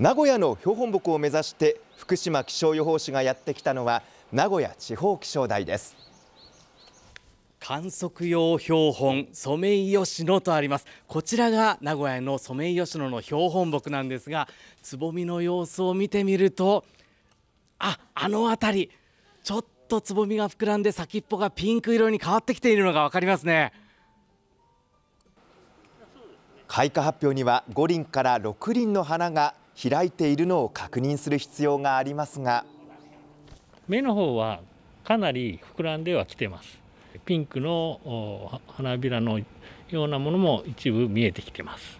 名古屋の標本木を目指して福島気象予報士がやってきたのは名古屋地方気象台です観測用標本ソメイヨシノとありますこちらが名古屋のソメイヨシノの標本木なんですがつぼみの様子を見てみるとあ、あの辺りちょっとつぼみが膨らんで先っぽがピンク色に変わってきているのがわかりますね開花発表には5輪から6輪の花が開いているのを確認する必要がありますが目の方はかなり膨らんではきてますピンクの花びらのようなものも一部見えてきてます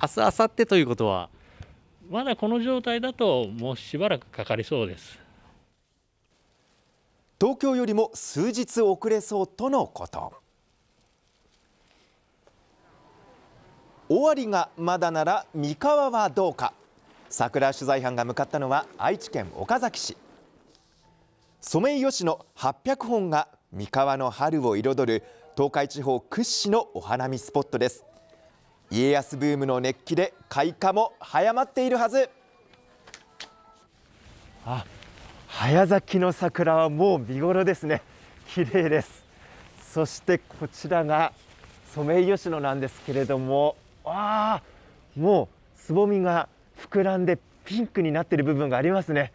明日明後日ということはまだこの状態だともうしばらくかかりそうです東京よりも数日遅れそうとのこと5割がまだなら三河はどうか桜取材班が向かったのは愛知県岡崎市ソメイヨシノ800本が三河の春を彩る東海地方屈指のお花見スポットです家康ブームの熱気で開花も早まっているはずあ、早咲きの桜はもう見頃ですね綺麗ですそしてこちらがソメイヨシノなんですけれどもああもうつぼみが膨らんでピンクになってる部分がありますね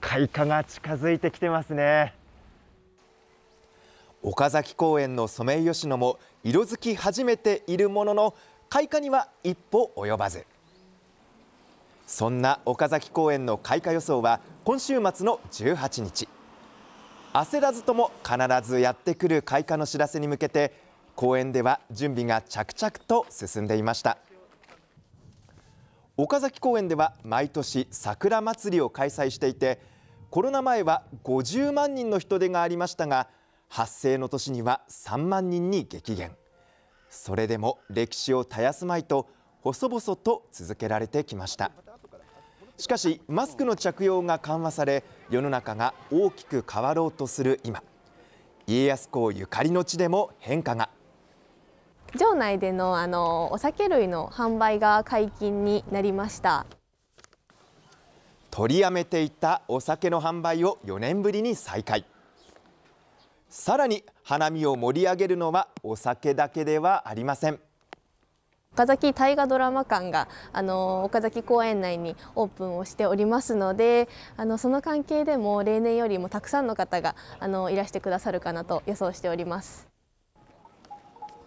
開花が近づいてきてますね岡崎公園のソメイヨシノも色づき始めているものの開花には一歩及ばずそんな岡崎公園の開花予想は今週末の18日焦らずとも必ずやってくる開花の知らせに向けて公園では準備が着々と進んでいました岡崎公園では毎年桜まつりを開催していてコロナ前は50万人の人出がありましたが発生の年には3万人に激減それでも歴史を絶やすまいと細々と続けられてきましたしかしマスクの着用が緩和され世の中が大きく変わろうとする今家康公ゆかりの地でも変化が場内でのあのお酒類の販売が解禁になりました取りやめていたお酒の販売を4年ぶりに再開さらに花見を盛り上げるのはお酒だけではありません岡崎大河ドラマ館があの岡崎公園内にオープンをしておりますのであのその関係でも例年よりもたくさんの方があのいらしてくださるかなと予想しております。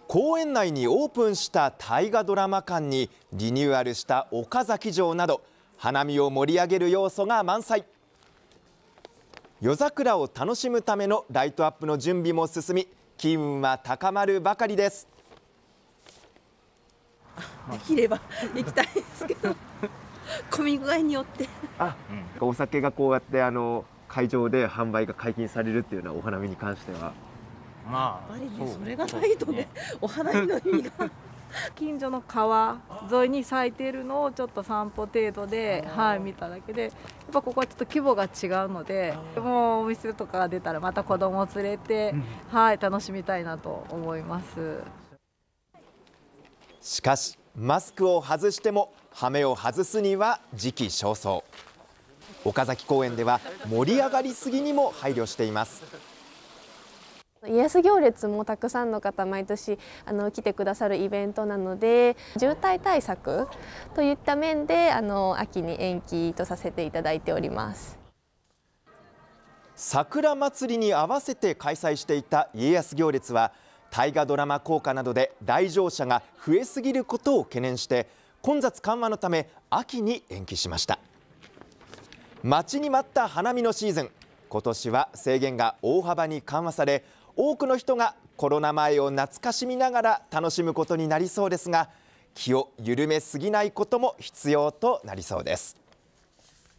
公園内にオープンした大河ドラマ館にリニューアルした岡崎城など花見を盛り上げる要素が満載夜桜を楽しむためのライトアップの準備も進み機運は高まるばかりですできれば行きたいですけど 混み具合によってあ、うん、お酒がこうやってあの会場で販売が解禁されるっていうのはお花見に関してはまあ、やっぱりねそれがないとね、ね、お花見の意味が 近所の川沿いに咲いているのをちょっと散歩程度で、はい、見ただけでやっぱここはちょっと規模が違うのでもうお店とか出たらまた子供を連れて、はい、楽しみたいなと思いますしかしマスクを外しても羽目を外すには時期尚早岡崎公園では盛り上がりすぎにも配慮していますイエス行列もたくさんの方毎年あの来てくださるイベントなので渋滞対策といった面であの秋に延期とさせていただいております桜祭りに合わせて開催していた家康行列は大河ドラマ効果などで来場者が増えすぎることを懸念して混雑緩和のため秋に延期しました待ちに待った花見のシーズン今年は制限が大幅に緩和され多くの人がコロナ前を懐かしみながら楽しむことになりそうですが気を緩めすぎないことも必要となりそうです。